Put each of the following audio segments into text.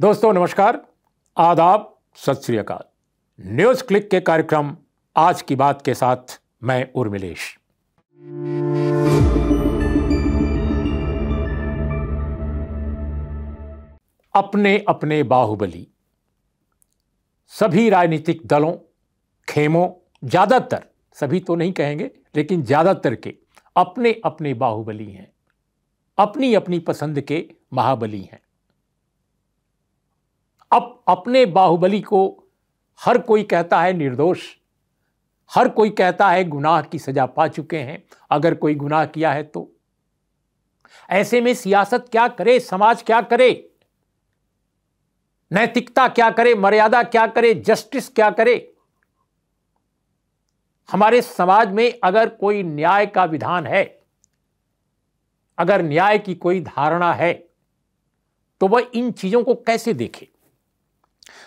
दोस्तों नमस्कार आदाब सत श्री अकाल न्यूज क्लिक के कार्यक्रम आज की बात के साथ मैं उर्मिलेश अपने अपने बाहुबली सभी राजनीतिक दलों खेमों ज़्यादातर सभी तो नहीं कहेंगे लेकिन ज़्यादातर के अपने अपने बाहुबली हैं अपनी अपनी पसंद के महाबली हैं अब अपने बाहुबली को हर कोई कहता है निर्दोष हर कोई कहता है गुनाह की सजा पा चुके हैं अगर कोई गुनाह किया है तो ऐसे में सियासत क्या करे समाज क्या करे नैतिकता क्या करे मर्यादा क्या करे जस्टिस क्या करे हमारे समाज में अगर कोई न्याय का विधान है अगर न्याय की कोई धारणा है तो वह इन चीजों को कैसे देखे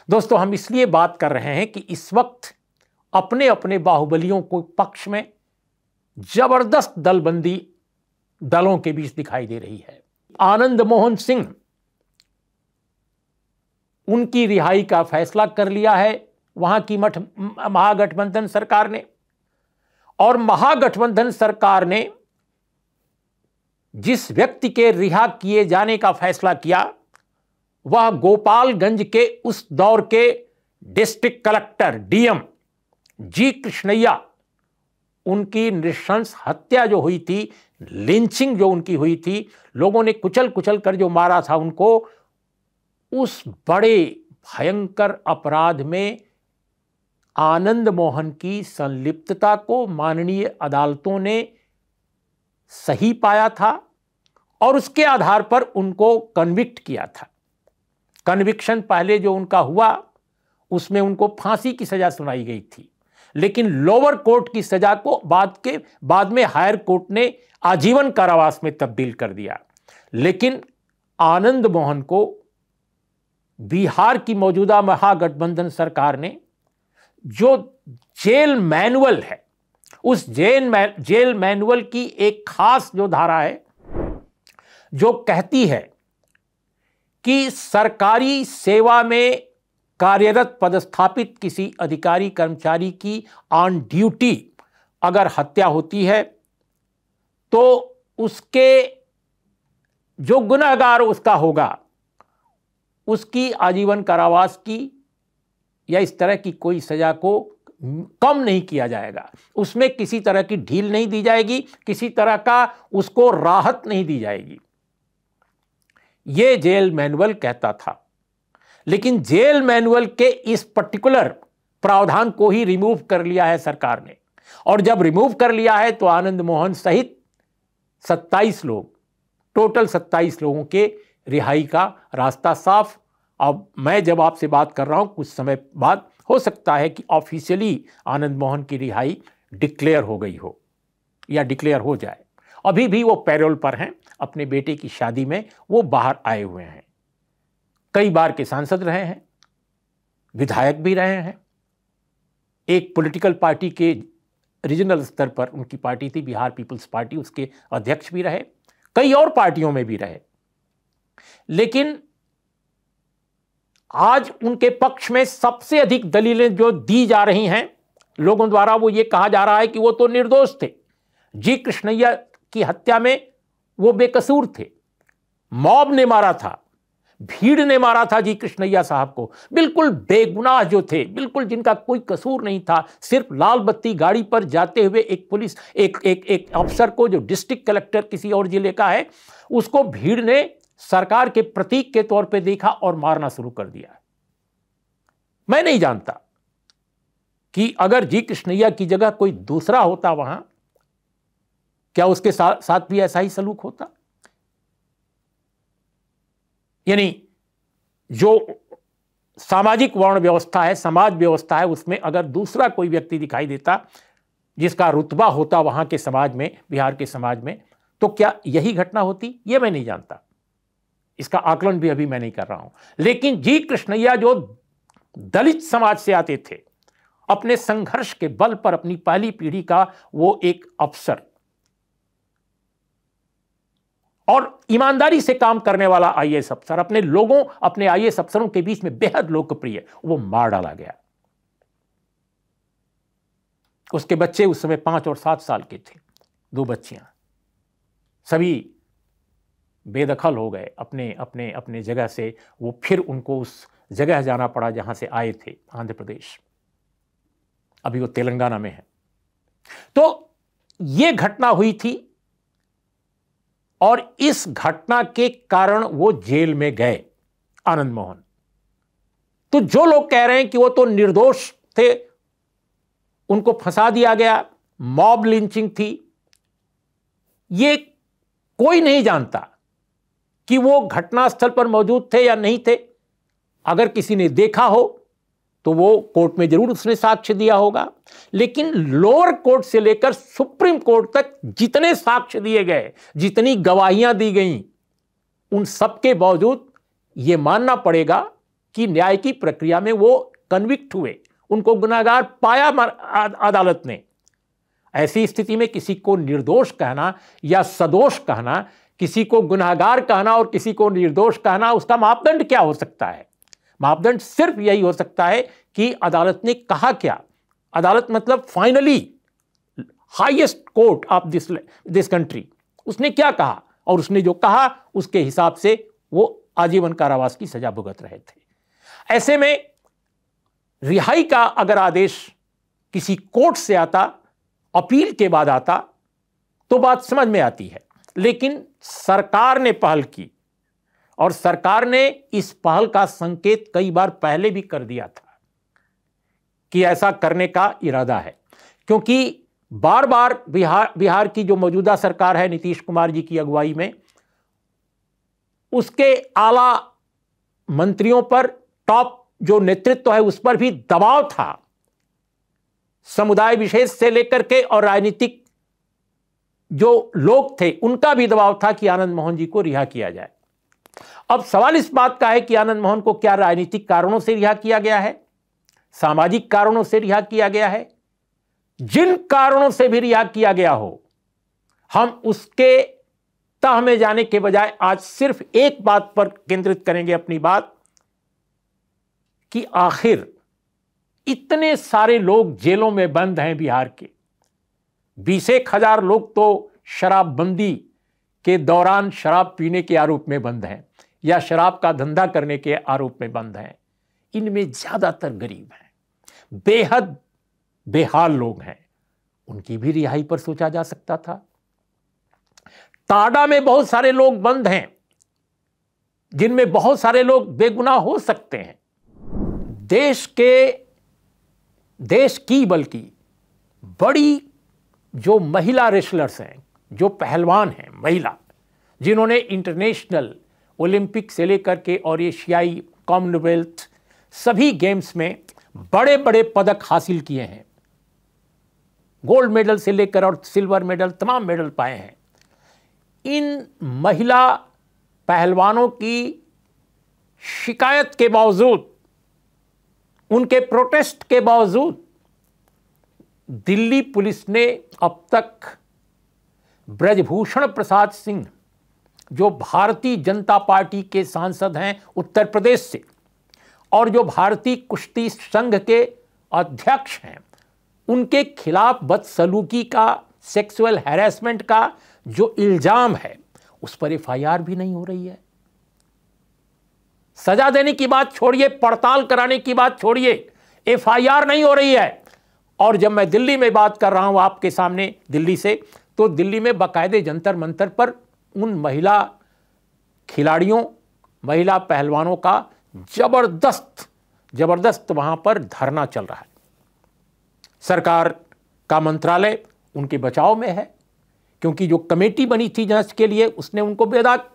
दोस्तों हम इसलिए बात कर रहे हैं कि इस वक्त अपने अपने बाहुबलियों को पक्ष में जबरदस्त दलबंदी दलों के बीच दिखाई दे रही है आनंद मोहन सिंह उनकी रिहाई का फैसला कर लिया है वहां की मठ महागठबंधन सरकार ने और महागठबंधन सरकार ने जिस व्यक्ति के रिहा किए जाने का फैसला किया वह गोपालगंज के उस दौर के district collector DM G Krishnaiah उनकी निशंस हत्या जो हुई थी लिंचिंग जो उनकी हुई थी लोगों ने कुचल कुचल कर जो मारा था उनको उस बड़े भयंकर अपराध में आनंद मोहन की संलिप्तता को माननीय अदालतों ने सही पाया था और उसके आधार पर उनको कन्विक्ट किया था कन्विक्शन पहले जो उनका हुआ उसमें उनको फांसी की सज़ा सुनाई गई थी लेकिन लोअर कोर्ट की सज़ा को बाद के बाद में हायर कोर्ट ने आजीवन कारावास में तब्दील कर दिया लेकिन आनंद मोहन को बिहार की मौजूदा महागठबंधन सरकार ने जो जेल मैनुअल है उस जेल जेल मैनुअल की एक खास जो धारा है जो कहती है कि सरकारी सेवा में कार्यरत पदस्थापित किसी अधिकारी कर्मचारी की ऑन ड्यूटी अगर हत्या होती है तो उसके जो गुनाहगार उसका होगा उसकी आजीवन कारावास की या इस तरह की कोई सज़ा को कम नहीं किया जाएगा उसमें किसी तरह की ढील नहीं दी जाएगी किसी तरह का उसको राहत नहीं दी जाएगी ये जेल मैनुअल कहता था लेकिन जेल मैनुअल के इस पर्टिकुलर प्रावधान को ही रिमूव कर लिया है सरकार ने और जब रिमूव कर लिया है तो आनंद मोहन सहित 27 लोग टोटल 27 लोगों के रिहाई का रास्ता साफ अब मैं जब आपसे बात कर रहा हूं कुछ समय बाद हो सकता है कि ऑफिशियली आनंद मोहन की रिहाई डिक्लेयर हो गई हो या डिक्लेयर हो जाए अभी भी वो पैरोल पर हैं अपने बेटे की शादी में वो बाहर आए हुए हैं कई बार के सांसद रहे हैं विधायक भी रहे हैं एक पॉलिटिकल पार्टी के रीजनल स्तर पर उनकी पार्टी थी बिहार पीपल्स पार्टी उसके अध्यक्ष भी रहे कई और पार्टियों में भी रहे लेकिन आज उनके पक्ष में सबसे अधिक दलीलें जो दी जा रही हैं लोगों द्वारा वो ये कहा जा रहा है कि वो तो निर्दोष थे जी कृष्णैया की हत्या में वो बेकसूर थे मॉब ने मारा था भीड़ ने मारा था जी कृष्णैया साहब को बिल्कुल बेगुनाह जो थे बिल्कुल जिनका कोई कसूर नहीं था सिर्फ लाल बत्ती गाड़ी पर जाते हुए एक पुलिस एक एक एक अफसर को जो डिस्ट्रिक्ट कलेक्टर किसी और जिले का है उसको भीड़ ने सरकार के प्रतीक के तौर पे देखा और मारना शुरू कर दिया मैं नहीं जानता कि अगर जी कृष्णैया की जगह कोई दूसरा होता वहां क्या उसके साथ साथ भी ऐसा ही सलूक होता यानी जो सामाजिक वर्ण व्यवस्था है समाज व्यवस्था है उसमें अगर दूसरा कोई व्यक्ति दिखाई देता जिसका रुतबा होता वहां के समाज में बिहार के समाज में तो क्या यही घटना होती ये मैं नहीं जानता इसका आकलन भी अभी मैं नहीं कर रहा हूं लेकिन जी कृष्णैया जो दलित समाज से आते थे अपने संघर्ष के बल पर अपनी पहली पीढ़ी का वो एक अफसर और ईमानदारी से काम करने वाला आई अफसर अपने लोगों अपने आई अफसरों के बीच में बेहद लोकप्रिय वो मार डाला गया उसके बच्चे उस समय पांच और सात साल के थे दो बच्चियां सभी बेदखल हो गए अपने अपने अपने जगह से वो फिर उनको उस जगह जाना पड़ा जहां से आए थे आंध्र प्रदेश अभी वो तेलंगाना में है तो ये घटना हुई थी और इस घटना के कारण वो जेल में गए आनंद मोहन तो जो लोग कह रहे हैं कि वो तो निर्दोष थे उनको फंसा दिया गया मॉब लिंचिंग थी ये कोई नहीं जानता कि वो घटनास्थल पर मौजूद थे या नहीं थे अगर किसी ने देखा हो तो वो कोर्ट में जरूर उसने साक्ष्य दिया होगा लेकिन लोअर कोर्ट से लेकर सुप्रीम कोर्ट तक जितने साक्ष्य दिए गए जितनी गवाहियां दी गई उन सब के बावजूद ये मानना पड़ेगा कि न्याय की प्रक्रिया में वो कन्विक्ट हुए उनको गुनागार पाया अदालत ने ऐसी स्थिति में किसी को निर्दोष कहना या सदोष कहना किसी को गुनागार कहना और किसी को निर्दोष कहना उसका मापदंड क्या हो सकता है मापदंड सिर्फ यही हो सकता है कि अदालत ने कहा क्या अदालत मतलब finally highest court of this this country उसने क्या कहा और उसने जो कहा उसके हिसाब से वो आजीवन कारावास की सजा भुगत रहे थे ऐसे में रिहाई का अगर आदेश किसी कोर्ट से आता अपील के बाद आता तो बात समझ में आती है लेकिन सरकार ने पहल की और सरकार ने इस पहल का संकेत कई बार पहले भी कर दिया था कि ऐसा करने का इरादा है क्योंकि बार बार बिहार बिहार की जो मौजूदा सरकार है नीतीश कुमार जी की अगुवाई में उसके आला मंत्रियों पर टॉप जो नेतृत्व तो है उस पर भी दबाव था समुदाय विशेष से लेकर के और राजनीतिक जो लोग थे उनका भी दबाव था कि आनंद मोहन जी को रिहा किया जाए अब सवाल इस बात का है कि आनंद मोहन को क्या राजनीतिक कारणों से रिहा किया गया है सामाजिक कारणों से रिहा किया गया है जिन कारणों से भी रिहा किया गया हो हम उसके तह में जाने के बजाय आज सिर्फ एक बात पर केंद्रित करेंगे अपनी बात कि आखिर इतने सारे लोग जेलों में बंद हैं बिहार के बीस एक हजार लोग तो शराबबंदी के दौरान शराब पीने के आरोप में बंद हैं या शराब का धंधा करने के आरोप में बंद हैं इनमें ज़्यादातर गरीब हैं बेहद बेहाल लोग हैं उनकी भी रिहाई पर सोचा जा सकता था ताडा में बहुत सारे लोग बंद हैं जिनमें बहुत सारे लोग बेगुनाह हो सकते हैं देश के देश की बल्कि बड़ी जो महिला रेसलर्स हैं जो पहलवान हैं महिला जिन्होंने इंटरनेशनल ओलंपिक से लेकर के और एशियाई कॉमनवेल्थ सभी गेम्स में बड़े बड़े पदक हासिल किए हैं गोल्ड मेडल से लेकर और सिल्वर मेडल तमाम मेडल पाए हैं इन महिला पहलवानों की शिकायत के बावजूद उनके प्रोटेस्ट के बावजूद दिल्ली पुलिस ने अब तक ब्रजभूषण प्रसाद सिंह जो भारतीय जनता पार्टी के सांसद हैं उत्तर प्रदेश से और जो भारतीय कुश्ती संघ के अध्यक्ष हैं उनके खिलाफ बदसलूकी का सेक्सुअल हैरेसमेंट का जो इल्ज़ाम है उस पर एफआईआर भी नहीं हो रही है सजा देने की बात छोड़िए पड़ताल कराने की बात छोड़िए एफआईआर नहीं हो रही है और जब मैं दिल्ली में बात कर रहा हूं आपके सामने दिल्ली से तो दिल्ली में बाकायदे जंतर मंतर पर उन महिला खिलाड़ियों महिला पहलवानों का जबरदस्त जबरदस्त वहां पर धरना चल रहा है सरकार का मंत्रालय उनके बचाव में है क्योंकि जो कमेटी बनी थी जांच के लिए उसने उनको बेदाग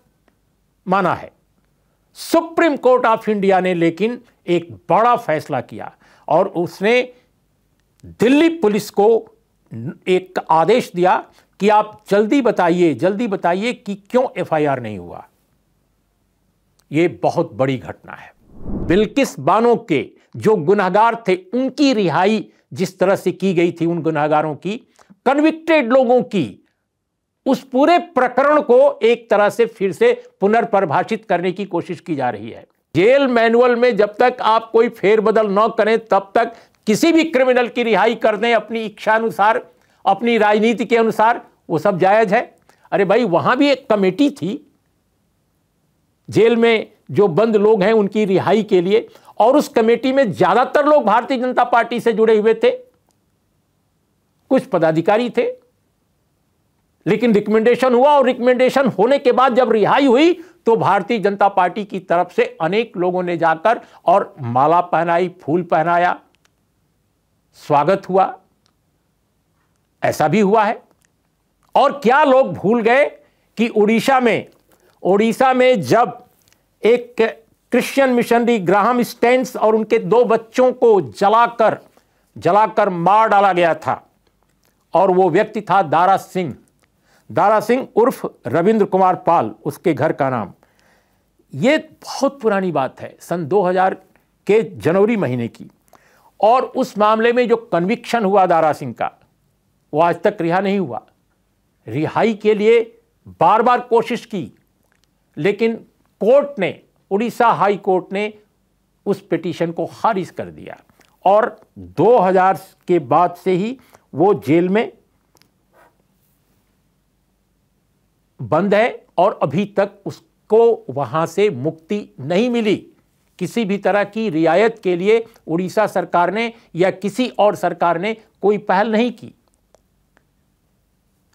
माना है सुप्रीम कोर्ट ऑफ इंडिया ने लेकिन एक बड़ा फैसला किया और उसने दिल्ली पुलिस को एक आदेश दिया कि आप जल्दी बताइए जल्दी बताइए कि क्यों एफआईआर नहीं हुआ यह बहुत बड़ी घटना है बिल्किस बानो के जो गुनाहगार थे उनकी रिहाई जिस तरह से की गई थी उन गुनाहगारों की कन्विक्टेड लोगों की उस पूरे प्रकरण को एक तरह से फिर से पुनर्परिभाषित करने की कोशिश की जा रही है जेल मैनुअल में जब तक आप कोई फेरबदल न करें तब तक किसी भी क्रिमिनल की रिहाई कर दें अपनी इच्छा अनुसार अपनी राजनीति के अनुसार वो सब जायज़ है अरे भाई वहां भी एक कमेटी थी जेल में जो बंद लोग हैं उनकी रिहाई के लिए और उस कमेटी में ज़्यादातर लोग भारतीय जनता पार्टी से जुड़े हुए थे कुछ पदाधिकारी थे लेकिन रिकमेंडेशन हुआ और रिकमेंडेशन होने के बाद जब रिहाई हुई तो भारतीय जनता पार्टी की तरफ से अनेक लोगों ने जाकर और माला पहनाई फूल पहनाया स्वागत हुआ ऐसा भी हुआ है और क्या लोग भूल गए कि उड़ीसा में उड़ीसा में जब एक क्रिश्चियन मिशनरी ग्राहम स्टेंस और उनके दो बच्चों को जलाकर जलाकर मार डाला गया था और वो व्यक्ति था दारा सिंह दारा सिंह उर्फ रविंद्र कुमार पाल उसके घर का नाम ये बहुत पुरानी बात है सन 2000 के जनवरी महीने की और उस मामले में जो कन्विक्शन हुआ दारा सिंह का वो आज तक रिहा नहीं हुआ रिहाई के लिए बार बार कोशिश की लेकिन कोर्ट ने उड़ीसा हाई कोर्ट ने उस पिटीशन को खारिज कर दिया और 2000 के बाद से ही वो जेल में बंद है और अभी तक उसको वहां से मुक्ति नहीं मिली किसी भी तरह की रियायत के लिए उड़ीसा सरकार ने या किसी और सरकार ने कोई पहल नहीं की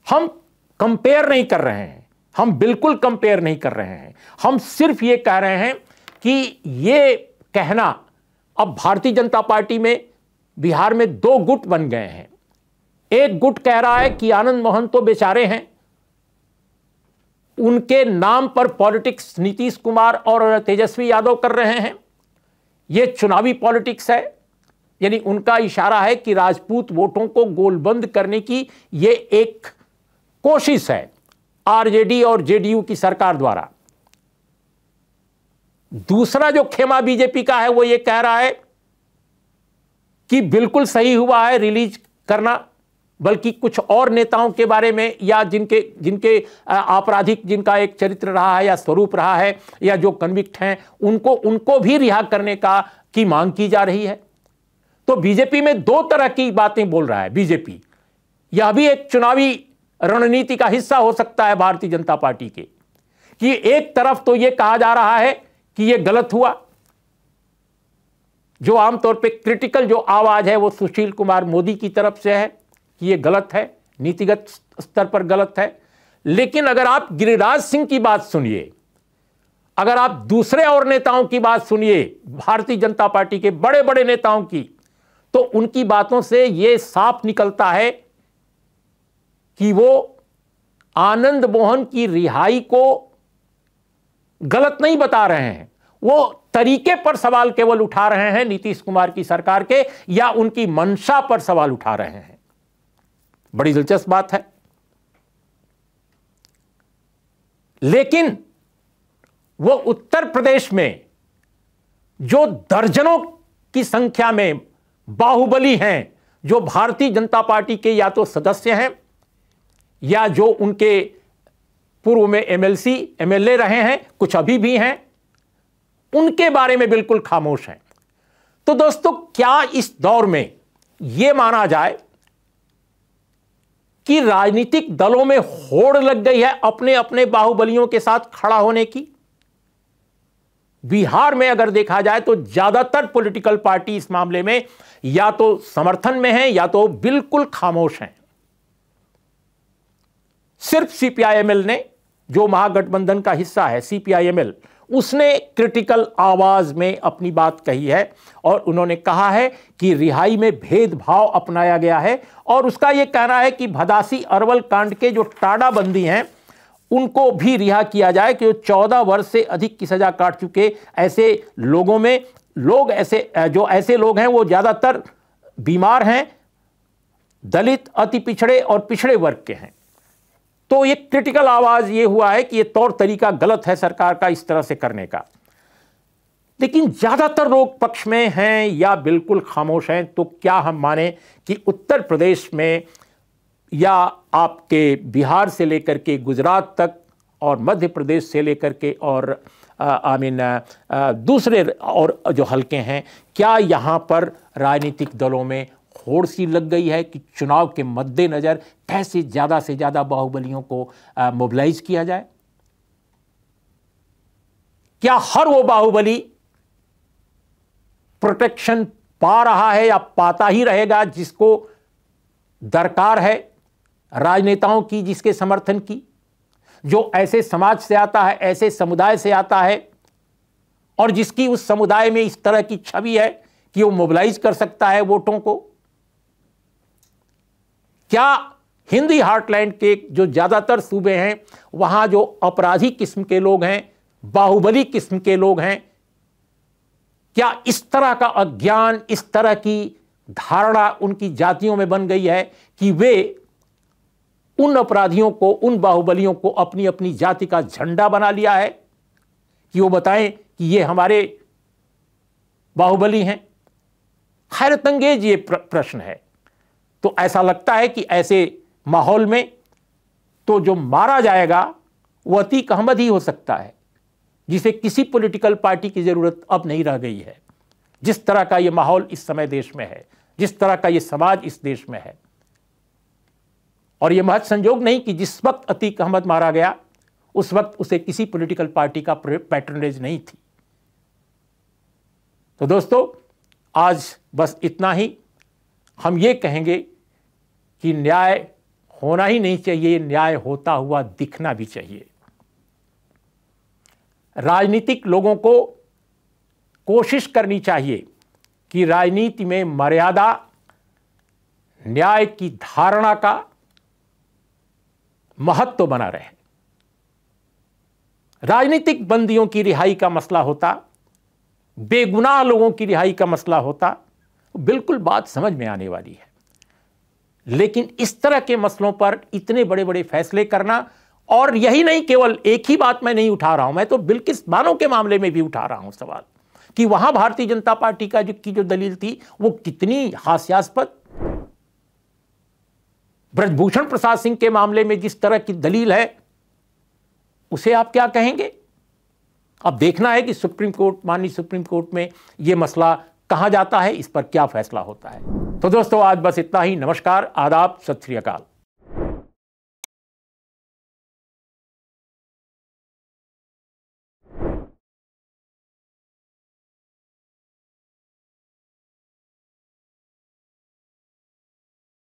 हम कंपेयर नहीं कर रहे हैं हम बिल्कुल कंपेयर नहीं कर रहे हैं हम सिर्फ ये कह रहे हैं कि ये कहना अब भारतीय जनता पार्टी में बिहार में दो गुट बन गए हैं एक गुट कह रहा है कि आनंद मोहन तो बेचारे हैं उनके नाम पर पॉलिटिक्स नीतीश कुमार और तेजस्वी यादव कर रहे हैं यह चुनावी पॉलिटिक्स है यानी उनका इशारा है कि राजपूत वोटों को गोलबंद करने की यह एक कोशिश है आरजेडी और जेडीयू की सरकार द्वारा दूसरा जो खेमा बीजेपी का है वो ये कह रहा है कि बिल्कुल सही हुआ है रिलीज करना बल्कि कुछ और नेताओं के बारे में या जिनके जिनके आपराधिक जिनका एक चरित्र रहा है या स्वरूप रहा है या जो कन्विक्ट हैं उनको उनको भी रिहा करने का की मांग की जा रही है तो बीजेपी में दो तरह की बातें बोल रहा है बीजेपी यह भी एक चुनावी रणनीति का हिस्सा हो सकता है भारतीय जनता पार्टी के कि एक तरफ तो यह कहा जा रहा है कि यह गलत हुआ जो आमतौर पे क्रिटिकल जो आवाज है वो सुशील कुमार मोदी की तरफ से है कि ये गलत है नीतिगत स्तर पर गलत है लेकिन अगर आप गिरिराज सिंह की बात सुनिए अगर आप दूसरे और नेताओं की बात सुनिए भारतीय जनता पार्टी के बड़े बड़े नेताओं की तो उनकी बातों से ये साफ निकलता है कि वो आनंद मोहन की रिहाई को गलत नहीं बता रहे हैं वो तरीके पर सवाल केवल उठा रहे हैं नीतीश कुमार की सरकार के या उनकी मंशा पर सवाल उठा रहे हैं बड़ी दिलचस्प बात है लेकिन वो उत्तर प्रदेश में जो दर्जनों की संख्या में बाहुबली हैं जो भारतीय जनता पार्टी के या तो सदस्य हैं या जो उनके पूर्व में एमएलसी एमएलए रहे हैं कुछ अभी भी हैं उनके बारे में बिल्कुल खामोश हैं तो दोस्तों क्या इस दौर में यह माना जाए कि राजनीतिक दलों में होड़ लग गई है अपने अपने बाहुबलियों के साथ खड़ा होने की बिहार में अगर देखा जाए तो ज्यादातर पॉलिटिकल पार्टी इस मामले में या तो समर्थन में है या तो बिल्कुल खामोश हैं सिर्फ सीपीआईएमएल ने जो महागठबंधन का हिस्सा है सीपीआईएमएल उसने क्रिटिकल आवाज में अपनी बात कही है और उन्होंने कहा है कि रिहाई में भेदभाव अपनाया गया है और उसका यह कहना है कि भदासी अरवल कांड के जो बंदी हैं उनको भी रिहा किया जाए कि चौदह वर्ष से अधिक की सजा काट चुके ऐसे लोगों में लोग ऐसे जो ऐसे लोग हैं वो ज़्यादातर बीमार हैं दलित अति पिछड़े और पिछड़े वर्ग के हैं तो ये क्रिटिकल आवाज ये हुआ है कि ये तौर तरीका गलत है सरकार का इस तरह से करने का लेकिन ज़्यादातर लोग पक्ष में हैं या बिल्कुल खामोश हैं तो क्या हम माने कि उत्तर प्रदेश में या आपके बिहार से लेकर के गुजरात तक और मध्य प्रदेश से लेकर के और आई मीन दूसरे और जो हलके हैं क्या यहाँ पर राजनीतिक दलों में होड़ सी लग गई है कि चुनाव के मद्देनज़र कैसे ज़्यादा से ज़्यादा बाहुबलियों को मोबिलाइज किया जाए क्या हर वो बाहुबली प्रोटेक्शन पा रहा है या पाता ही रहेगा जिसको दरकार है राजनेताओं की जिसके समर्थन की जो ऐसे समाज से आता है ऐसे समुदाय से आता है और जिसकी उस समुदाय में इस तरह की छवि है कि वो मोबिलाइज कर सकता है वोटों को क्या हिंदी हार्टलैंड के जो ज़्यादातर सूबे हैं वहाँ जो अपराधी किस्म के लोग हैं बाहुबली किस्म के लोग हैं क्या इस तरह का अज्ञान इस तरह की धारणा उनकी जातियों में बन गई है कि वे उन अपराधियों को उन बाहुबलियों को अपनी अपनी जाति का झंडा बना लिया है कि वो बताएं कि ये हमारे बाहुबली हैं हैरतंगेज ये प्रश्न है तो ऐसा लगता है कि ऐसे माहौल में तो जो मारा जाएगा वह अतीक अहमद ही हो सकता है जिसे किसी पॉलिटिकल पार्टी की ज़रूरत अब नहीं रह गई है जिस तरह का ये माहौल इस समय देश में है जिस तरह का ये समाज इस देश में है और ये महज संजोग नहीं कि जिस वक्त अतीक अहमद मारा गया उस वक्त उसे किसी पॉलिटिकल पार्टी का पैटर्नेज नहीं थी तो दोस्तों आज बस इतना ही हम ये कहेंगे कि न्याय होना ही नहीं चाहिए न्याय होता हुआ दिखना भी चाहिए राजनीतिक लोगों को कोशिश करनी चाहिए कि राजनीति में मर्यादा न्याय की धारणा का महत्व तो बना रहे राजनीतिक बंदियों की रिहाई का मसला होता बेगुनाह लोगों की रिहाई का मसला होता बिल्कुल बात समझ में आने वाली है लेकिन इस तरह के मसलों पर इतने बड़े बड़े फैसले करना और यही नहीं केवल एक ही बात मैं नहीं उठा रहा हूं मैं तो बिल्किस मानों के मामले में भी उठा रहा हूं सवाल कि वहां भारतीय जनता पार्टी का जो की जो दलील थी वो कितनी हास्यास्पद ब्रजभूषण प्रसाद सिंह के मामले में जिस तरह की दलील है उसे आप क्या कहेंगे अब देखना है कि सुप्रीम कोर्ट माननीय सुप्रीम कोर्ट में यह मसला कहाँ जाता है इस पर क्या फैसला होता है तो दोस्तों आज बस इतना ही नमस्कार आदाब सत श्रीकाल